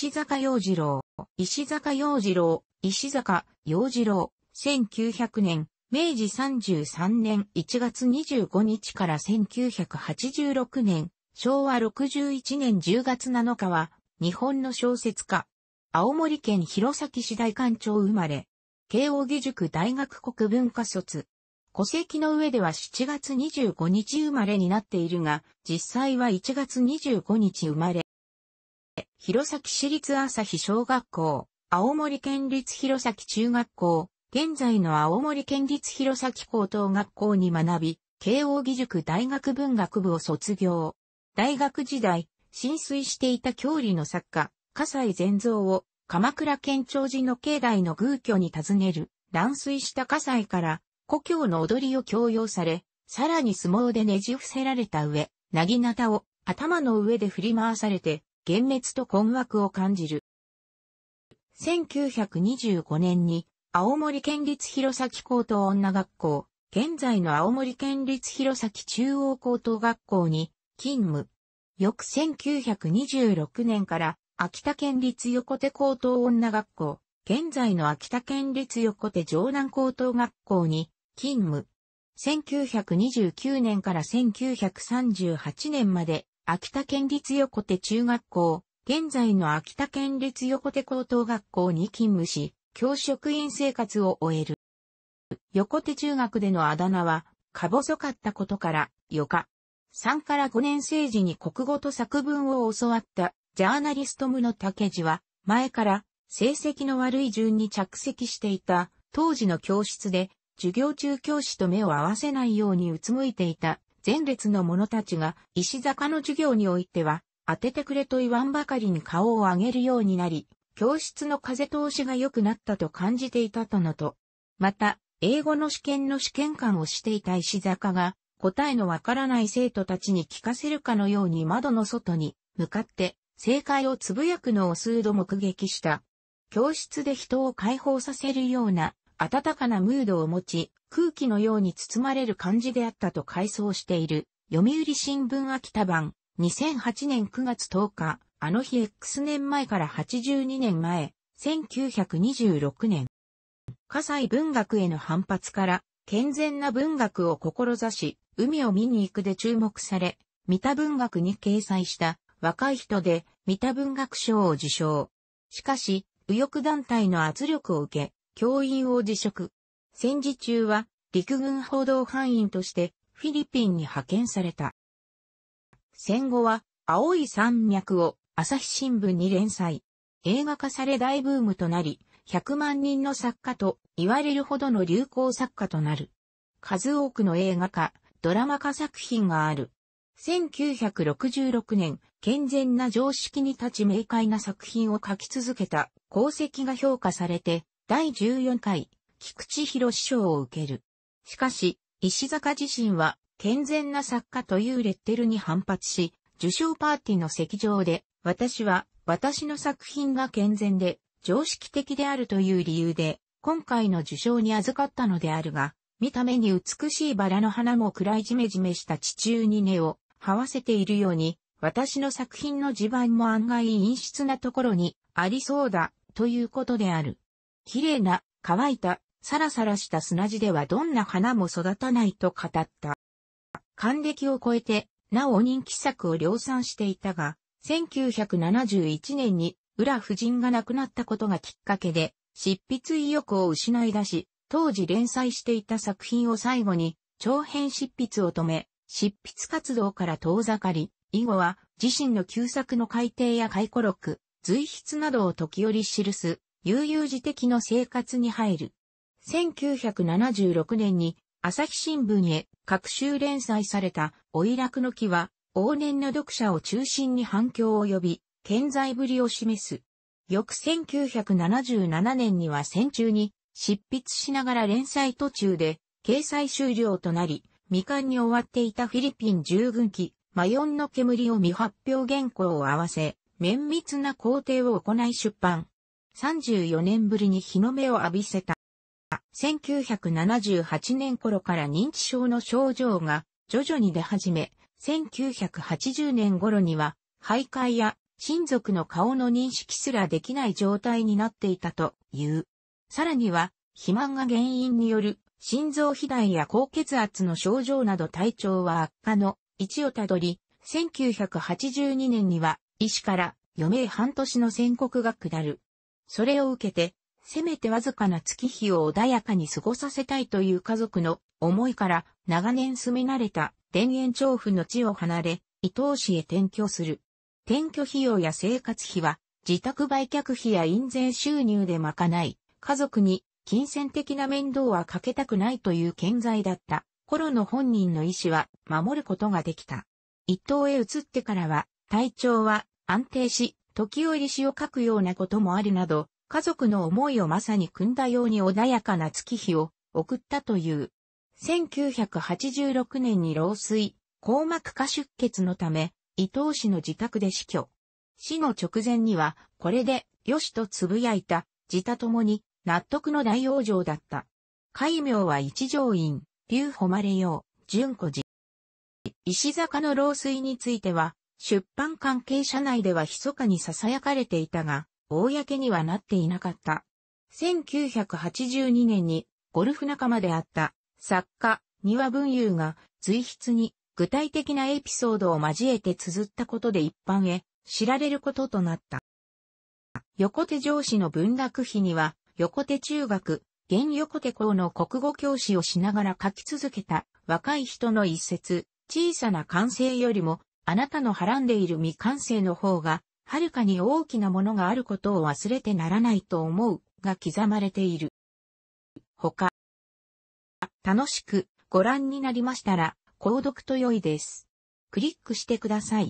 石坂洋次郎、石坂洋次郎、石坂洋次郎、1900年、明治33年1月25日から1986年、昭和61年10月7日は、日本の小説家、青森県弘前市大館町生まれ、慶応義塾大学国文化卒。戸籍の上では7月25日生まれになっているが、実際は1月25日生まれ、弘前市立朝日小学校、青森県立弘前中学校、現在の青森県立弘前高等学校に学び、慶応義塾大学文学部を卒業。大学時代、浸水していた郷里の作家、笠西善蔵を、鎌倉県庁寺の境内の宮居に尋ねる、乱水した笠西から、故郷の踊りを強要され、さらに相撲でねじ伏せられた上、なぎなたを頭の上で振り回されて、幻滅と困惑を感じる。1925年に、青森県立弘前高等女学校、現在の青森県立弘前中央高等学校に勤務。翌1926年から秋田県立横手高等女学校、現在の秋田県立横手城南高等学校に勤務。1929年から1938年まで秋田県立横手中学校、現在の秋田県立横手高等学校に勤務し、教職員生活を終える。横手中学でのあだ名は、か細かったことから、よか。3から5年生時に国語と作文を教わったジャーナリスト無の竹地は前から成績の悪い順に着席していた当時の教室で授業中教師と目を合わせないようにうつむいていた前列の者たちが石坂の授業においては、当ててくれと言わんばかりに顔を上げるようになり、教室の風通しが良くなったと感じていたとのと、また、英語の試験の試験官をしていた石坂が、答えのわからない生徒たちに聞かせるかのように窓の外に向かって正解をつぶやくのを数度目撃した。教室で人を解放させるような温かなムードを持ち、空気のように包まれる感じであったと回想している、読売新聞秋田版、2008年9月10日、あの日 X 年前から82年前、1926年。火西文学への反発から、健全な文学を志し、海を見に行くで注目され、三田文学に掲載した若い人で三田文学賞を受賞。しかし、右翼団体の圧力を受け、教員を辞職。戦時中は陸軍報道班員としてフィリピンに派遣された。戦後は青い山脈を朝日新聞に連載。映画化され大ブームとなり、100万人の作家と言われるほどの流行作家となる。数多くの映画化、ドラマ化作品がある。1966年、健全な常識に立ち明快な作品を書き続けた功績が評価されて、第14回、菊池博賞を受ける。しかし、石坂自身は、健全な作家というレッテルに反発し、受賞パーティーの席上で、私は、私の作品が健全で、常識的であるという理由で、今回の受賞に預かったのであるが、見た目に美しいバラの花も暗いじめじめした地中に根を、這わせているように、私の作品の地盤も案外陰湿なところにありそうだ、ということである。綺麗な、乾いた、サラサラした砂地ではどんな花も育たないと語った。還暦を超えて、なお人気作を量産していたが、1971年に、浦夫人が亡くなったことがきっかけで、執筆意欲を失い出し、当時連載していた作品を最後に、長編執筆を止め、執筆活動から遠ざかり、以後は自身の旧作の改訂や回顧録、随筆などを時折記す悠々自適の生活に入る。1976年に朝日新聞へ各週連載されたおいらくの木は往年の読者を中心に反響を呼び、健在ぶりを示す。翌1977年には戦中に執筆しながら連載途中で掲載終了となり、未完に終わっていたフィリピン従軍機、マヨンの煙を未発表原稿を合わせ、綿密な工程を行い出版。34年ぶりに日の目を浴びせた。1978年頃から認知症の症状が徐々に出始め、1980年頃には徘徊や親族の顔の認識すらできない状態になっていたという。さらには、肥満が原因による心臓肥大や高血圧の症状など体調は悪化の位置をたどり、1982年には医師から余命半年の宣告が下る。それを受けて、せめてわずかな月日を穏やかに過ごさせたいという家族の思いから長年住み慣れた田園調布の地を離れ、伊東市へ転居する。転居費用や生活費は自宅売却費や印税収入で賄い、家族に金銭的な面倒はかけたくないという健在だった頃の本人の意思は守ることができた。伊東へ移ってからは体調は安定し、時折詩を書くようなこともあるなど、家族の思いをまさに組んだように穏やかな月日を送ったという。1986年に老衰、硬膜下出血のため、伊藤氏の自宅で死去。死の直前には、これで、よしと呟いた、自他ともに、納得の大往生だった。戒名は一条院、竜誉れよう、純子寺。石坂の老衰については、出版関係者内では密かに囁かれていたが、公にはなっていなかった。1982年にゴルフ仲間であった作家、庭文雄が随筆に具体的なエピソードを交えて綴ったことで一般へ知られることとなった。横手上司の文学費には横手中学、現横手校の国語教師をしながら書き続けた若い人の一節、小さな歓声よりもあなたのはらんでいる未完成の方が、はるかに大きなものがあることを忘れてならないと思うが刻まれている。他。楽しくご覧になりましたら、購読と良いです。クリックしてください。